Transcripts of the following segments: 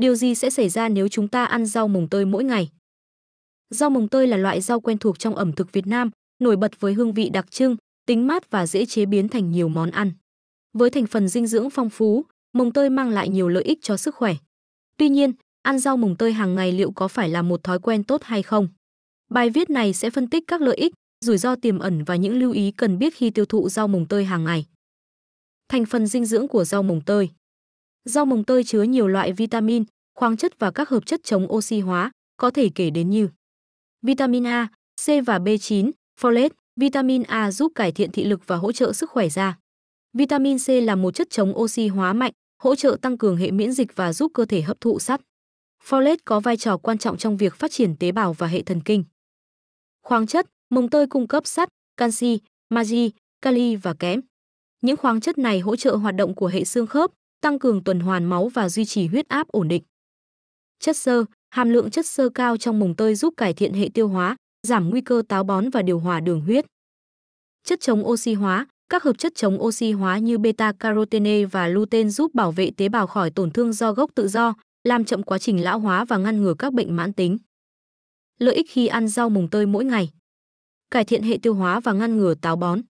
Điều gì sẽ xảy ra nếu chúng ta ăn rau mồng tơi mỗi ngày? Rau mồng tơi là loại rau quen thuộc trong ẩm thực Việt Nam, nổi bật với hương vị đặc trưng, tính mát và dễ chế biến thành nhiều món ăn. Với thành phần dinh dưỡng phong phú, mồng tơi mang lại nhiều lợi ích cho sức khỏe. Tuy nhiên, ăn rau mồng tơi hàng ngày liệu có phải là một thói quen tốt hay không? Bài viết này sẽ phân tích các lợi ích, rủi ro tiềm ẩn và những lưu ý cần biết khi tiêu thụ rau mồng tơi hàng ngày. Thành phần dinh dưỡng của rau mồng tơi Rau mồng tơi chứa nhiều loại vitamin, khoáng chất và các hợp chất chống oxy hóa, có thể kể đến như vitamin A, C và B9, folate, vitamin A giúp cải thiện thị lực và hỗ trợ sức khỏe da. Vitamin C là một chất chống oxy hóa mạnh, hỗ trợ tăng cường hệ miễn dịch và giúp cơ thể hấp thụ sắt. Folate có vai trò quan trọng trong việc phát triển tế bào và hệ thần kinh. Khoáng chất, mồng tơi cung cấp sắt, canxi, magie, kali và kẽm. Những khoáng chất này hỗ trợ hoạt động của hệ xương khớp, tăng cường tuần hoàn máu và duy trì huyết áp ổn định. Chất xơ, hàm lượng chất xơ cao trong mồng tơi giúp cải thiện hệ tiêu hóa, giảm nguy cơ táo bón và điều hòa đường huyết. Chất chống oxy hóa, các hợp chất chống oxy hóa như beta carotene và lutein giúp bảo vệ tế bào khỏi tổn thương do gốc tự do, làm chậm quá trình lão hóa và ngăn ngừa các bệnh mãn tính. Lợi ích khi ăn rau mồng tơi mỗi ngày. Cải thiện hệ tiêu hóa và ngăn ngừa táo bón.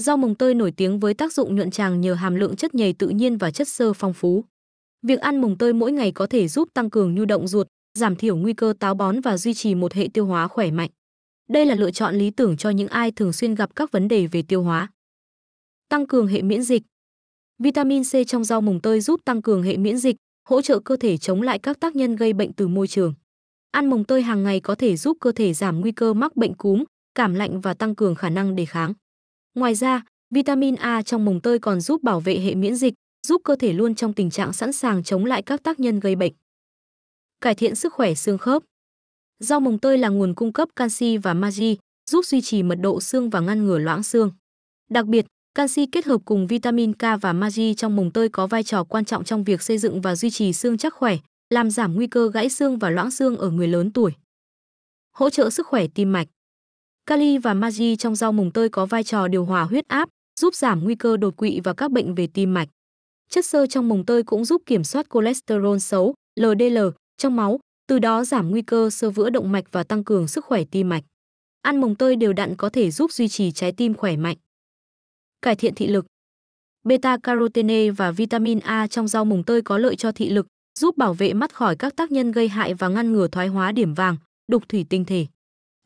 Rau mồng tơi nổi tiếng với tác dụng nhuận tràng nhờ hàm lượng chất nhầy tự nhiên và chất xơ phong phú. Việc ăn mồng tơi mỗi ngày có thể giúp tăng cường nhu động ruột, giảm thiểu nguy cơ táo bón và duy trì một hệ tiêu hóa khỏe mạnh. Đây là lựa chọn lý tưởng cho những ai thường xuyên gặp các vấn đề về tiêu hóa. Tăng cường hệ miễn dịch. Vitamin C trong rau mồng tơi giúp tăng cường hệ miễn dịch, hỗ trợ cơ thể chống lại các tác nhân gây bệnh từ môi trường. Ăn mồng tơi hàng ngày có thể giúp cơ thể giảm nguy cơ mắc bệnh cúm, cảm lạnh và tăng cường khả năng đề kháng. Ngoài ra, vitamin A trong mồng tơi còn giúp bảo vệ hệ miễn dịch, giúp cơ thể luôn trong tình trạng sẵn sàng chống lại các tác nhân gây bệnh. Cải thiện sức khỏe xương khớp. Do mồng tơi là nguồn cung cấp canxi và magie, giúp duy trì mật độ xương và ngăn ngừa loãng xương. Đặc biệt, canxi kết hợp cùng vitamin K và magie trong mồng tơi có vai trò quan trọng trong việc xây dựng và duy trì xương chắc khỏe, làm giảm nguy cơ gãy xương và loãng xương ở người lớn tuổi. Hỗ trợ sức khỏe tim mạch. Kali và Magi trong rau mùng tơi có vai trò điều hòa huyết áp, giúp giảm nguy cơ đột quỵ và các bệnh về tim mạch. Chất xơ trong mùng tơi cũng giúp kiểm soát cholesterol xấu, LDL, trong máu, từ đó giảm nguy cơ sơ vữa động mạch và tăng cường sức khỏe tim mạch. Ăn mồng tơi đều đặn có thể giúp duy trì trái tim khỏe mạnh. Cải thiện thị lực. Beta carotene và vitamin A trong rau mồng tơi có lợi cho thị lực, giúp bảo vệ mắt khỏi các tác nhân gây hại và ngăn ngừa thoái hóa điểm vàng, đục thủy tinh thể.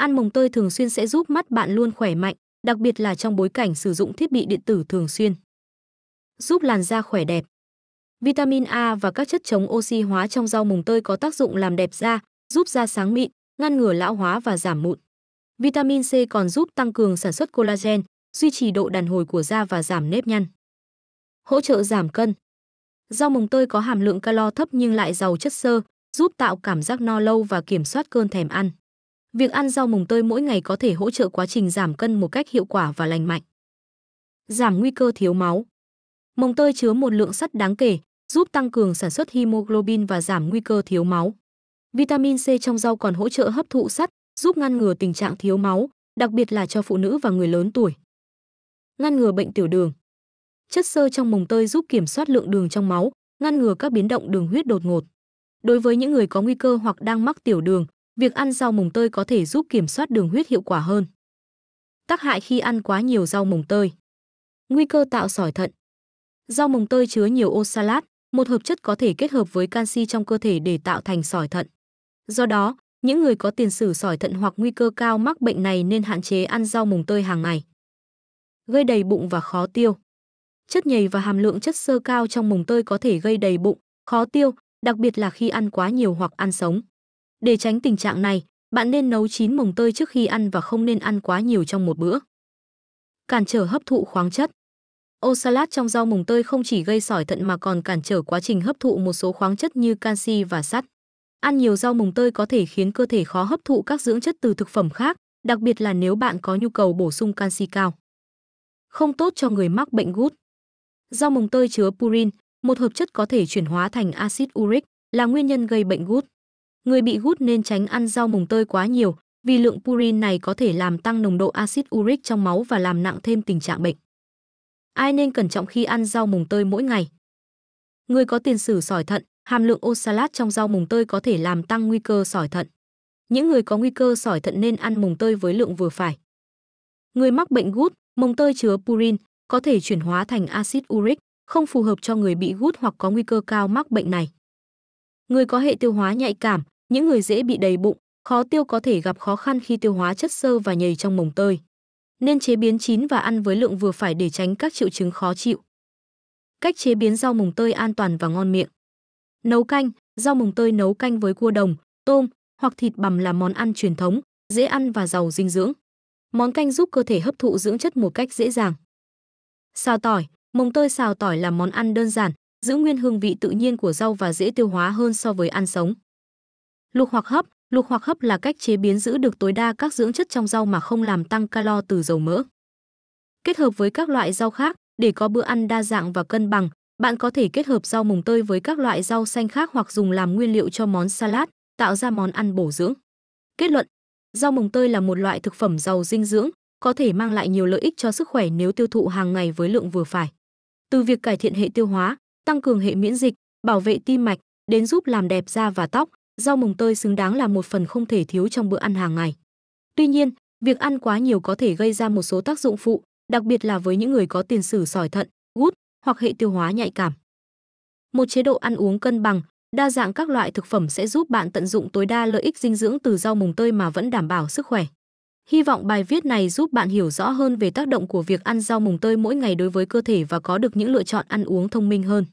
Ăn mồng tơi thường xuyên sẽ giúp mắt bạn luôn khỏe mạnh, đặc biệt là trong bối cảnh sử dụng thiết bị điện tử thường xuyên. Giúp làn da khỏe đẹp. Vitamin A và các chất chống oxy hóa trong rau mồng tơi có tác dụng làm đẹp da, giúp da sáng mịn, ngăn ngừa lão hóa và giảm mụn. Vitamin C còn giúp tăng cường sản xuất collagen, duy trì độ đàn hồi của da và giảm nếp nhăn. Hỗ trợ giảm cân. Rau mồng tơi có hàm lượng calo thấp nhưng lại giàu chất xơ, giúp tạo cảm giác no lâu và kiểm soát cơn thèm ăn. Việc ăn rau mùng tơi mỗi ngày có thể hỗ trợ quá trình giảm cân một cách hiệu quả và lành mạnh. Giảm nguy cơ thiếu máu. Mồng tơi chứa một lượng sắt đáng kể, giúp tăng cường sản xuất hemoglobin và giảm nguy cơ thiếu máu. Vitamin C trong rau còn hỗ trợ hấp thụ sắt, giúp ngăn ngừa tình trạng thiếu máu, đặc biệt là cho phụ nữ và người lớn tuổi. Ngăn ngừa bệnh tiểu đường. Chất xơ trong mồng tơi giúp kiểm soát lượng đường trong máu, ngăn ngừa các biến động đường huyết đột ngột. Đối với những người có nguy cơ hoặc đang mắc tiểu đường, Việc ăn rau mùng tơi có thể giúp kiểm soát đường huyết hiệu quả hơn. Tác hại khi ăn quá nhiều rau mùng tơi. Nguy cơ tạo sỏi thận. Rau mùng tơi chứa nhiều oxalat, một hợp chất có thể kết hợp với canxi trong cơ thể để tạo thành sỏi thận. Do đó, những người có tiền sử sỏi thận hoặc nguy cơ cao mắc bệnh này nên hạn chế ăn rau mùng tơi hàng ngày. Gây đầy bụng và khó tiêu. Chất nhầy và hàm lượng chất xơ cao trong mùng tơi có thể gây đầy bụng, khó tiêu, đặc biệt là khi ăn quá nhiều hoặc ăn sống. Để tránh tình trạng này, bạn nên nấu chín mồng tơi trước khi ăn và không nên ăn quá nhiều trong một bữa. Cản trở hấp thụ khoáng chất Ô salat trong rau mồng tơi không chỉ gây sỏi thận mà còn cản trở quá trình hấp thụ một số khoáng chất như canxi và sắt. Ăn nhiều rau mồng tơi có thể khiến cơ thể khó hấp thụ các dưỡng chất từ thực phẩm khác, đặc biệt là nếu bạn có nhu cầu bổ sung canxi cao. Không tốt cho người mắc bệnh gút. Rau mồng tơi chứa purin, một hợp chất có thể chuyển hóa thành axit uric, là nguyên nhân gây bệnh gút. Người bị gút nên tránh ăn rau mùng tơi quá nhiều, vì lượng purin này có thể làm tăng nồng độ axit uric trong máu và làm nặng thêm tình trạng bệnh. Ai nên cẩn trọng khi ăn rau mùng tơi mỗi ngày? Người có tiền sử sỏi thận, hàm lượng oxalat trong rau mùng tơi có thể làm tăng nguy cơ sỏi thận. Những người có nguy cơ sỏi thận nên ăn mùng tơi với lượng vừa phải. Người mắc bệnh gút, mồng tơi chứa purin có thể chuyển hóa thành axit uric, không phù hợp cho người bị gút hoặc có nguy cơ cao mắc bệnh này. Người có hệ tiêu hóa nhạy cảm, những người dễ bị đầy bụng, khó tiêu có thể gặp khó khăn khi tiêu hóa chất xơ và nhầy trong mồng tơi. Nên chế biến chín và ăn với lượng vừa phải để tránh các triệu chứng khó chịu. Cách chế biến rau mồng tơi an toàn và ngon miệng. Nấu canh, rau mồng tơi nấu canh với cua đồng, tôm hoặc thịt bằm là món ăn truyền thống, dễ ăn và giàu dinh dưỡng. Món canh giúp cơ thể hấp thụ dưỡng chất một cách dễ dàng. Xào tỏi, mồng tơi xào tỏi là món ăn đơn giản, giữ nguyên hương vị tự nhiên của rau và dễ tiêu hóa hơn so với ăn sống. Luộc hoặc hấp, luộc hoặc hấp là cách chế biến giữ được tối đa các dưỡng chất trong rau mà không làm tăng calo từ dầu mỡ. Kết hợp với các loại rau khác để có bữa ăn đa dạng và cân bằng, bạn có thể kết hợp rau mồng tơi với các loại rau xanh khác hoặc dùng làm nguyên liệu cho món salad, tạo ra món ăn bổ dưỡng. Kết luận, rau mồng tơi là một loại thực phẩm giàu dinh dưỡng, có thể mang lại nhiều lợi ích cho sức khỏe nếu tiêu thụ hàng ngày với lượng vừa phải. Từ việc cải thiện hệ tiêu hóa, tăng cường hệ miễn dịch, bảo vệ tim mạch, đến giúp làm đẹp da và tóc, rau mồng tơi xứng đáng là một phần không thể thiếu trong bữa ăn hàng ngày. Tuy nhiên, việc ăn quá nhiều có thể gây ra một số tác dụng phụ, đặc biệt là với những người có tiền sử sỏi thận, gút hoặc hệ tiêu hóa nhạy cảm. Một chế độ ăn uống cân bằng, đa dạng các loại thực phẩm sẽ giúp bạn tận dụng tối đa lợi ích dinh dưỡng từ rau mồng tơi mà vẫn đảm bảo sức khỏe. Hy vọng bài viết này giúp bạn hiểu rõ hơn về tác động của việc ăn rau mùng tơi mỗi ngày đối với cơ thể và có được những lựa chọn ăn uống thông minh hơn.